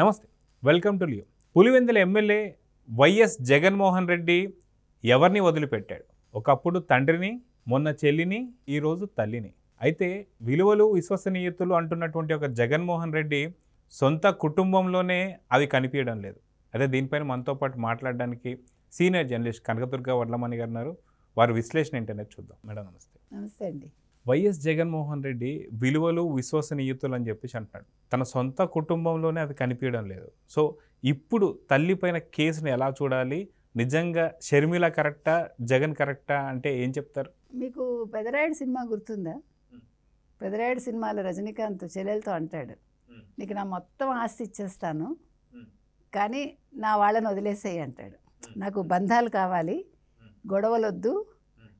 నమస్తే welcome to Leo Pulivendula MLA YS Jaganmohan Reddy ఎవరిని వదిలిపెట్టాడు ఒకప్పుడు తండ్రిని మొన్న చెల్లిని ఈరోజు తల్లిని అయితే విలువలు విశ్వసనీయతలు అంటున్నటువంటి ఒక జగన్మోహన్ రెడ్డి సొంత కుటుంబంలోనే అవి కనిపించడం లేదు అదే దీనిపైన మనతో పాటు మాట్లాడడానికి సీనియర్ జర్నలిస్ట్ కనకదుర్గ వడ్లమణి గారు వారి విశ్లేషణ ఏంటనేది చూద్దాం మేడం నమస్తే నమస్తే అండి వైఎస్ జగన్మోహన్ రెడ్డి విలువలు విశ్వసనీయతలు అని చెప్పేసి అంటున్నాడు తన సొంత కుటుంబంలోనే అది కనిపించడం లేదు సో ఇప్పుడు తల్లిపైన కేసును ఎలా చూడాలి నిజంగా షర్మిల కరెక్టా జగన్ కరెక్టా అంటే ఏం చెప్తారు మీకు పెదరాయుడు సినిమా గుర్తుందా పెదరాయుడు సినిమాలో రజనీకాంత్ చెల్లెలతో అంటాడు నీకు నా మొత్తం ఆస్తి ఇచ్చేస్తాను కానీ నా వాళ్ళని వదిలేసేయి అంటాడు నాకు బంధాలు కావాలి గొడవలొద్దు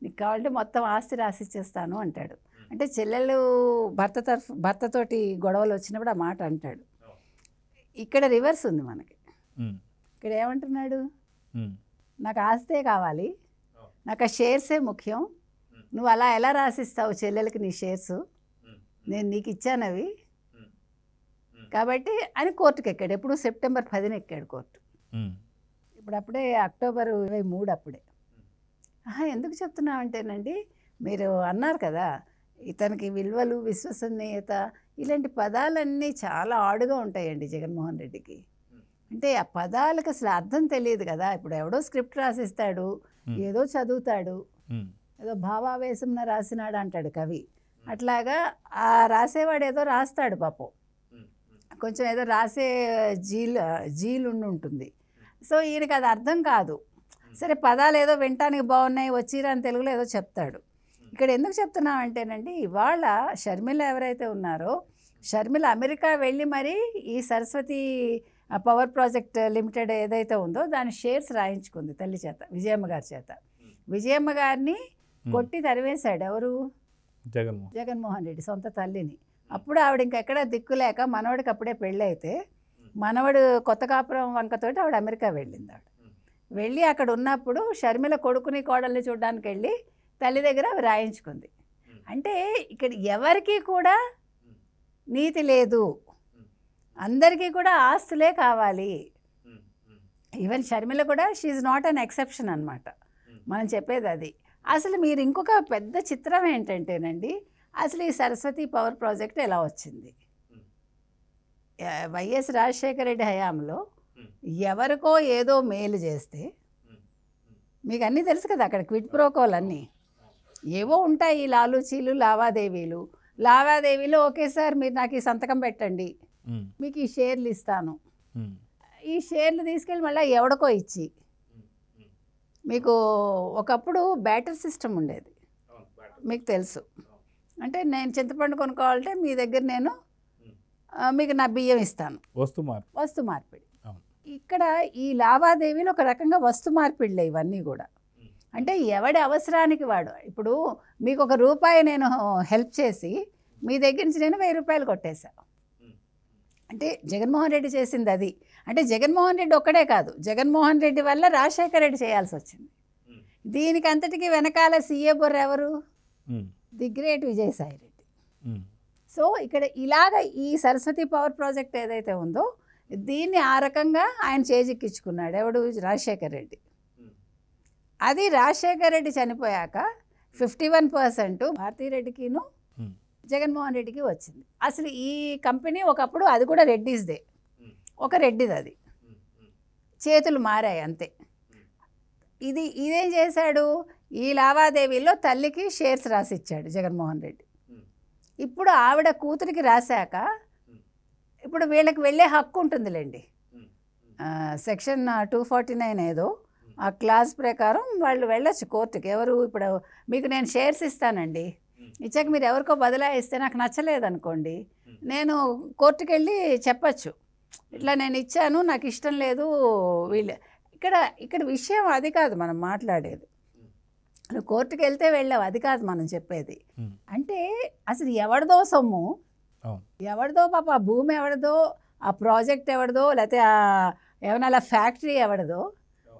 నీకు కావాలంటే మొత్తం ఆస్తి రాసి ఇచ్చేస్తాను అంటాడు అంటే చెల్లెలు భర్త తరఫు భర్తతోటి గొడవలు వచ్చినప్పుడు ఆ మాట అంటాడు ఇక్కడ రివర్స్ ఉంది మనకి ఇక్కడ ఏమంటున్నాడు నాకు ఆస్తే కావాలి నాకు ఆ షేర్సే ముఖ్యం నువ్వు అలా ఎలా రాసిస్తావు చెల్లెలకి నీ షేర్స్ నేను నీకు ఇచ్చాను అవి కాబట్టి అని కోర్టుకి ఎక్కాడు ఎప్పుడు సెప్టెంబర్ పదిన ఎక్కాడు కోర్టు ఇప్పుడప్పుడే అక్టోబర్ ఇరవై మూడు అప్పుడే ఎందుకు అంటేనండి మీరు అన్నారు కదా ఇతనికి విలువలు విశ్వసనీయత ఇలాంటి పదాలన్నీ చాలా ఆడుగా ఉంటాయండి జగన్మోహన్ రెడ్డికి అంటే ఆ పదాలకు అసలు అర్థం తెలియదు కదా ఇప్పుడు ఎవడో స్క్రిప్ట్ రాసిస్తాడు ఏదో చదువుతాడు ఏదో భావావేశంన రాసినాడు అంటాడు కవి అట్లాగా ఆ రాసేవాడు ఏదో రాస్తాడు పాపం కొంచెం ఏదో రాసే జీల్ జీలుండి ఉంటుంది సో ఈయనకి అది అర్థం కాదు సరే పదాలు ఏదో వినటానికి బాగున్నాయి వచ్చిరా అని తెలుగులో ఏదో చెప్తాడు ఇక్కడ ఎందుకు చెప్తున్నామంటేనండి ఇవాళ షర్మిల ఎవరైతే ఉన్నారో షర్మిల అమెరికా వెళ్ళి మరి ఈ సరస్వతి పవర్ ప్రాజెక్ట్ లిమిటెడ్ ఏదైతే ఉందో దాని షేర్స్ రాయించుకుంది తల్లి చేత విజయమ్మ గారి చేత విజయమ్మ గారిని కొట్టి తరివేశాడు ఎవరు జగన్మోహన్ జగన్మోహన్ రెడ్డి సొంత తల్లిని అప్పుడు ఆవిడ ఇంకెక్కడా దిక్కులేక మనవడికి అప్పుడే పెళ్ళి అయితే మనవడు కొత్త కాపురం వంకతోటి ఆవిడ అమెరికా వెళ్ళింది ఆవిడ వెళ్ళి అక్కడ ఉన్నప్పుడు షర్మిల కొడుకుని కోడల్ని చూడడానికి వెళ్ళి తల్లి దగ్గర రాయించుకుంది అంటే ఇక్కడ ఎవరికి కూడా నీతి లేదు అందరికీ కూడా ఆస్తులే కావాలి ఈవెన్ షర్మిల కూడా షీఈ్ నాట్ అన్ ఎక్సెప్షన్ అనమాట మనం చెప్పేది అది అసలు మీరు ఇంకొక పెద్ద చిత్రం ఏంటంటేనండి అసలు ఈ సరస్వతి పవర్ ప్రాజెక్ట్ ఎలా వచ్చింది వైఎస్ రాజశేఖర రెడ్డి హయాంలో ఎవరికో ఏదో మేలు చేస్తే మీకు అన్నీ తెలుసు కదా అక్కడ క్విట్ ప్రోకోల్ అన్నీ ఏవో ఉంటాయి లాలూచీలు లావాదేవీలు లావాదేవీలు ఓకే సార్ మీరు నాకు ఈ సంతకం పెట్టండి మీకు ఈ షేర్లు ఇస్తాను ఈ షేర్లు తీసుకెళ్ళి మళ్ళీ ఎవడికో ఇచ్చి మీకు ఒకప్పుడు బ్యాటర్ సిస్టమ్ ఉండేది మీకు తెలుసు అంటే నేను చింతపండు కొనుక్కోవాలంటే మీ దగ్గర నేను మీకు నా బియ్యం ఇస్తాను వస్తు మార్పిడి వస్తు మార్పిడి ఇక్కడ ఈ లావాదేవీలు ఒక రకంగా వస్తు మార్పిళ్ళు ఇవన్నీ కూడా అంటే ఎవడి అవసరానికి వాడు ఇప్పుడు మీకు ఒక రూపాయి నేను హెల్ప్ చేసి మీ దగ్గర నుంచి నేను వెయ్యి రూపాయలు కొట్టేశా అంటే జగన్మోహన్ రెడ్డి చేసింది అది అంటే జగన్మోహన్ రెడ్డి ఒక్కడే కాదు జగన్మోహన్ రెడ్డి వల్ల రాజశేఖర రెడ్డి చేయాల్సి వచ్చింది దీనికి అంతటికి వెనకాల సీఏ బొర్ర ఎవరు the great Vijayasai Reddy so ఇక్కడ ఇలాగ ఈ సరస్వతి పవర్ ప్రాజెక్ట్ ఏదైతే ఉందో దీన్ని ఆ రకంగా ఆయన చేజిక్కించుకున్నాడు ఎవడు రాజశేఖర్ రెడ్డి అది రాజశేఖర్ రెడ్డి చనిపోయాక ఫిఫ్టీ వన్ పర్సెంట్ భారతీరెడ్డికిను జగన్మోహన్ రెడ్డికి వచ్చింది అసలు ఈ కంపెనీ ఒకప్పుడు అది కూడా రెడ్డిస్దే ఒక రెడ్డిది అది చేతులు మారాయి అంతే ఇది ఇదేం చేశాడు ఈ లావాదేవీలో తల్లికి షేర్స్ రాసిచ్చాడు జగన్మోహన్ రెడ్డి ఇప్పుడు ఆవిడ కూతురికి రాశాక ఇప్పుడు వీళ్ళకి వెళ్ళే హక్కు ఉంటుందిలేండి సెక్షన్ టూ ఫార్టీ నైన్ ఏదో ఆ క్లాస్ ప్రకారం వాళ్ళు వెళ్ళొచ్చు కోర్టుకి ఎవరు ఇప్పుడు మీకు నేను షేర్స్ ఇస్తానండి ఇచ్చాక మీరు ఎవరికో బదిలాయిస్తే నాకు నచ్చలేదు అనుకోండి నేను కోర్టుకి వెళ్ళి చెప్పచ్చు ఇట్లా నేను ఇచ్చాను నాకు ఇష్టం లేదు వీళ్ళు ఇక్కడ ఇక్కడ విషయం అది కాదు మనం మాట్లాడేది కోర్టుకి వెళ్తే వెళ్ళావు అది కాదు మనం చెప్పేది అంటే అసలు ఎవరిదో సొమ్ము ఎవరిదో పాప ఆ భూమి ఎవరిదో ఆ ప్రాజెక్ట్ ఎవరిదో లేకపోతే ఆ ఏమైనా అలా ఫ్యాక్టరీ ఎవరిదో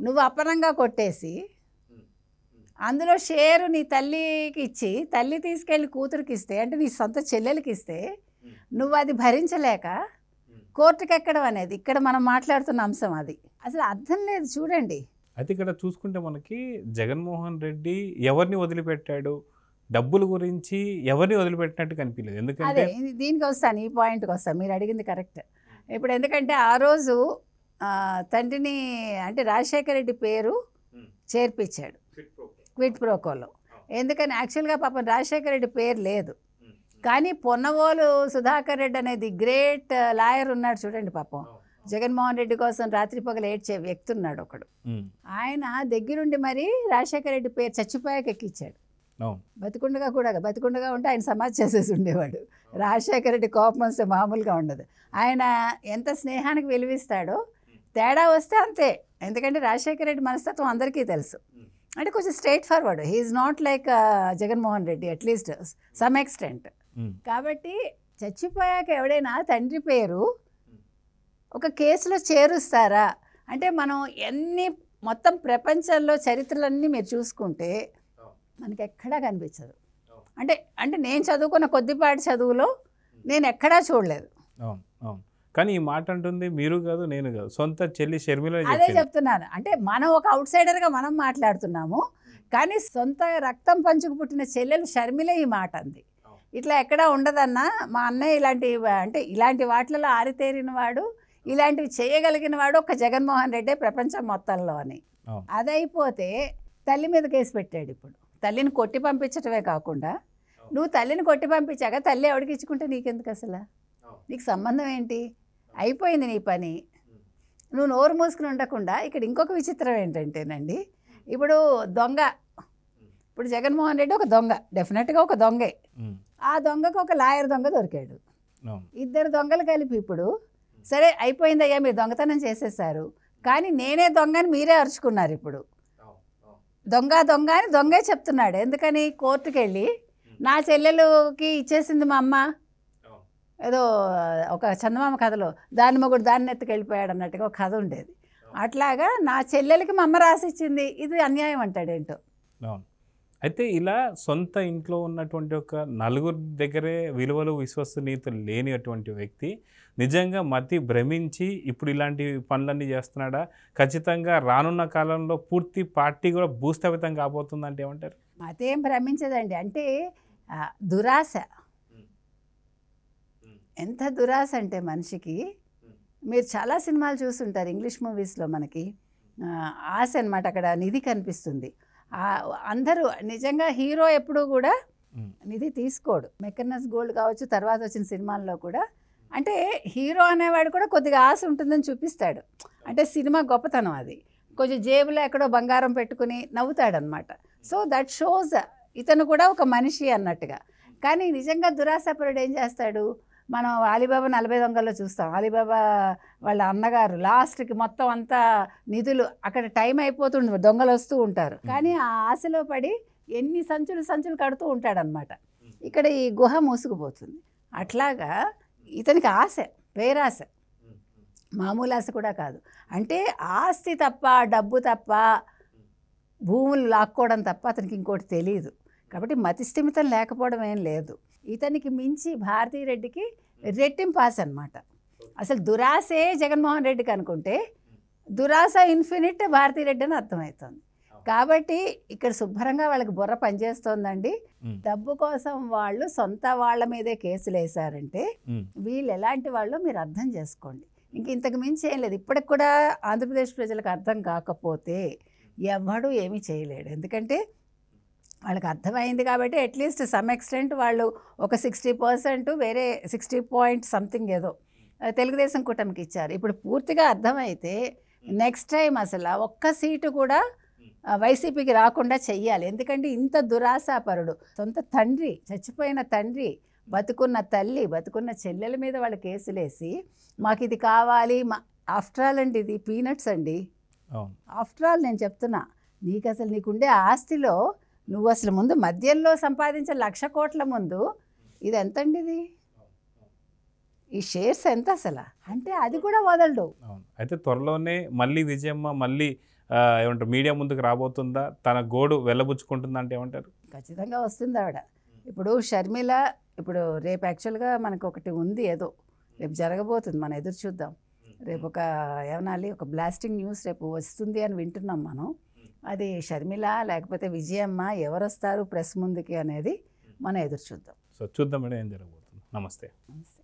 నువ్వు అప్పనంగా కొట్టేసి అందులో షేరు నీ తల్లికి ఇచ్చి తల్లి తీసుకెళ్ళి కూతురికి ఇస్తే అంటే నీ సొంత చెల్లెలకి ఇస్తే నువ్వు అది భరించలేక కోర్టుకి ఎక్కడం అనేది ఇక్కడ మనం మాట్లాడుతున్న అంశం అది అసలు అర్థం లేదు చూడండి అయితే ఇక్కడ చూసుకుంటే మనకి జగన్మోహన్ రెడ్డి ఎవరిని వదిలిపెట్టాడు డబ్బుల గురించి ఎవరిని వదిలిపెట్టినట్టు కనిపించలేదు ఎందుకంటే దీనికి వస్తాను ఈ పాయింట్కి వస్తాను మీరు అడిగింది కరెక్ట్ ఇప్పుడు ఎందుకంటే ఆ రోజు తండ్రిని అంటే రాజశేఖర రెడ్డి పేరు చేర్పించాడు క్విట్ ప్రోకోలో ఎందుకని యాక్చువల్గా పాపం రాజశేఖర రెడ్డి పేరు లేదు కానీ పొన్నవోలు సుధాకర్ రెడ్డి అనేది గ్రేట్ లాయర్ ఉన్నాడు చూడండి పాపం జగన్మోహన్ రెడ్డి కోసం రాత్రి పగలు ఏడ్చే వ్యక్తి ఉన్నాడు ఒకడు ఆయన దగ్గరుండి మరి రాజశేఖర రెడ్డి పేరు చచ్చిపోయాక ఎక్కిచ్చాడు బతికుండగా కూడా బతికుండగా ఉంటే ఆయన సమాజ్ చేసేసి ఉండేవాడు రాజశేఖర రెడ్డి కోపం వస్తే మామూలుగా ఉండదు ఆయన ఎంత స్నేహానికి విలువిస్తాడో తేడా వస్తే అంతే ఎందుకంటే రాజశేఖర రెడ్డి మనస్తత్వం అందరికీ తెలుసు అంటే కొంచెం straight forward he's not like Jaganmohan Reddy at least some extent కాబట్టి చచ్చిపోయాక ఎవడైనా తండ్రి పేరు ఒక కేసులో చేరుస్తారా అంటే మనం ఎన్ని మొత్తం ప్రపంచంలో చరిత్రలన్నీ మీరు చూసుకుంటే మనకి ఎక్కడా కనిపించదు అంటే అంటే నేను చదువుకున్న కొద్దిపాటి చదువులో నేను ఎక్కడా చూడలేదు కానీ ఈ మాట అంటుంది మీరు కాదు నేను కాదు సొంత చెల్లి షర్మిల అదే చెప్తున్నాను అంటే మనం ఒక అవుట్ సైడర్గా మనం మాట్లాడుతున్నాము కానీ సొంత రక్తం పంచుకు పుట్టిన చెల్లెలు షర్మిల ఈ మాట అంది ఇట్లా ఎక్కడా ఉండదన్నా మా అన్నయ్య ఇలాంటి అంటే ఇలాంటి వాటిలలో ఆరితేరిన వాడు ఇలాంటివి చేయగలిగిన వాడు ఒక జగన్మోహన్ రెడ్డి ప్రపంచం మొత్తంలో అని అదైపోతే తల్లి మీద కేసు పెట్టాడు ఇప్పుడు తల్లిని కొట్టి పంపించటమే కాకుండా నువ్వు తల్లిని కొట్టి పంపించాక తల్లి ఎవడికి ఇచ్చుకుంటే నీకెందుకు అసలు నీకు సంబంధం ఏంటి అయిపోయింది నీ పని నువ్వు నోరు మూసుకుని ఉండకుండా ఇక్కడ ఇంకొక విచిత్రం ఏంటంటేనండి ఇప్పుడు దొంగ ఇప్పుడు జగన్మోహన్ రెడ్డి ఒక దొంగ డెఫినెట్గా ఒక దొంగే ఆ దొంగకు ఒక లాయర్ దొంగ దొరికాడు ఇద్దరు దొంగలు కలిపి ఇప్పుడు సరే అయిపోయిందయ్యా మీరు దొంగతనం చేసేసారు కానీ నేనే దొంగని మీరే అరుచుకున్నారు ఇప్పుడు దొంగ దొంగ అని దొంగే చెప్తున్నాడు ఎందుకని కోర్టుకి వెళ్ళి నా చెల్లెలుకి ఇచ్చేసింది మా అమ్మ ఏదో ఒక చందమామ కథలో దాని మొగుడు దాన్ని ఎత్తుకెళ్ళిపోయాడు అన్నట్టుగా ఒక కథ ఉండేది అట్లాగా నా చెల్లెలకి మా అమ్మ రాసిచ్చింది ఇది అన్యాయం అంటాడు ఏంటో అయితే ఇలా సొంత ఇంట్లో ఉన్నటువంటి ఒక నలుగురు దగ్గరే విలువలు విశ్వసనీయతలు లేనిటువంటి వ్యక్తి నిజంగా మతి భ్రమించి ఇప్పుడు ఇలాంటి పనులన్నీ చేస్తున్నాడా ఖచ్చితంగా రానున్న కాలంలో పూర్తి పార్టీ కూడా భూస్థాపితం కాబోతుందంటే ఏమంటారు ఏం భ్రమించదండి అంటే దురాశ ఎంత దురాశ అంటే మనిషికి మీరు చాలా సినిమాలు చూస్తుంటారు ఇంగ్లీష్ మూవీస్లో మనకి ఆశ అనమాట అక్కడ నిధి కనిపిస్తుంది అందరూ నిజంగా హీరో ఎప్పుడూ కూడా నిధి తీసుకోడు మెకర్నస్ గోల్డ్ కావచ్చు తర్వాత వచ్చిన సినిమాల్లో కూడా అంటే హీరో అనేవాడు కూడా కొద్దిగా ఆశ ఉంటుందని చూపిస్తాడు అంటే సినిమా గొప్పతనం అది కొంచెం జేబులో ఎక్కడో బంగారం పెట్టుకుని నవ్వుతాడనమాట సో దట్ షోస్ ఇతను కూడా ఒక మనిషి అన్నట్టుగా కానీ నిజంగా దురాశపరుడు ఏం చేస్తాడు మనం అలీబాబా నలభై దొంగల్లో చూస్తాం అలీబాబా వాళ్ళ అన్నగారు లాస్ట్కి మొత్తం అంతా నిధులు అక్కడ టైం అయిపోతుంది దొంగలు వస్తూ ఉంటారు కానీ ఆ ఆశలో పడి ఎన్ని సంచులు సంచులు కడుతూ ఉంటాడనమాట ఇక్కడ ఈ గుహ మూసుకుపోతుంది అట్లాగా ఇతనికి ఆశ పేరాశ మామూలు ఆశ కూడా కాదు అంటే ఆస్తి తప్ప డబ్బు తప్ప భూములు లాక్కోవడం తప్ప అతనికి ఇంకోటి తెలియదు కాబట్టి మతిష్ఠిమితం లేకపోవడం ఏం లేదు ఇతనికి మించి భారతీ రెడ్డికి రెట్టింపాస్ అనమాట అసలు దురాసే జగన్మోహన్ రెడ్డికి అనుకుంటే దురాస ఇన్ఫినిట్ భారతీ రెడ్డి అని అర్థమవుతుంది కాబట్టి ఇక్కడ శుభ్రంగా వాళ్ళకి బుర్ర పనిచేస్తోందండి డబ్బు కోసం వాళ్ళు సొంత వాళ్ళ మీదే కేసులు వేశారంటే వీళ్ళు ఎలాంటి వాళ్ళు మీరు అర్థం చేసుకోండి ఇంక ఇంతకు మించి ఏం లేదు ఇప్పటికి కూడా ఆంధ్రప్రదేశ్ ప్రజలకు అర్థం కాకపోతే ఎవడు ఏమీ చేయలేడు ఎందుకంటే వాళ్ళకి అర్థమైంది కాబట్టి అట్లీస్ట్ సమ్ ఎక్స్టెంట్ వాళ్ళు ఒక సిక్స్టీ పర్సెంట్ వేరే సిక్స్టీ పాయింట్ సంథింగ్ ఏదో తెలుగుదేశం కూటమికి ఇచ్చారు ఇప్పుడు పూర్తిగా అర్థమైతే నెక్స్ట్ టైం అసలు ఒక్క సీటు కూడా వైసీపీకి రాకుండా చెయ్యాలి ఎందుకంటే ఇంత దురాశాపరుడు సొంత తండ్రి చచ్చిపోయిన తండ్రి hmm. బతుకున్న తల్లి బతుకున్న చెల్లెల మీద వాళ్ళు కేసులేసి మాకు ఇది కావాలి మా ఆఫ్టర్ ఆల్ అండి ఇది పీనట్స్ అండి ఆఫ్టర్ ఆల్ నేను చెప్తున్నా నీకు అసలు నీకుండే ఆస్తిలో నువ్వు అసలు ముందు మద్యంలో సంపాదించే లక్ష కోట్ల ముందు ఇది ఎంతండి ఇది ఈ షేర్స్ ఎంత అసలు అంటే అది కూడా వదలడు అయితే త్వరలోనే మళ్ళీ విజయమ్మ మళ్ళీ ఏమంటారు మీడియా ముందుకు రాబోతుందా తన గోడు వెళ్ళబుచ్చుకుంటుందా అంటే ఏమంటారు ఖచ్చితంగా వస్తుంది ఆవిడ ఇప్పుడు షర్మిల ఇప్పుడు రేపు యాక్చువల్గా మనకు ఒకటి ఉంది ఏదో రేపు జరగబోతుంది మనం ఎదురు చూద్దాం రేపు ఒక ఏమనాలి ఒక బ్లాస్టింగ్ న్యూస్ రేపు వస్తుంది అని వింటున్నాం మనం అది షర్మిల లేకపోతే విజయమ్మ ఎవరు వస్తారు ప్రెస్ ముందుకి అనేది మనం ఎదురు చూద్దాం సో చూద్దాం ఏం జరగబోతుంది నమస్తే నమస్తే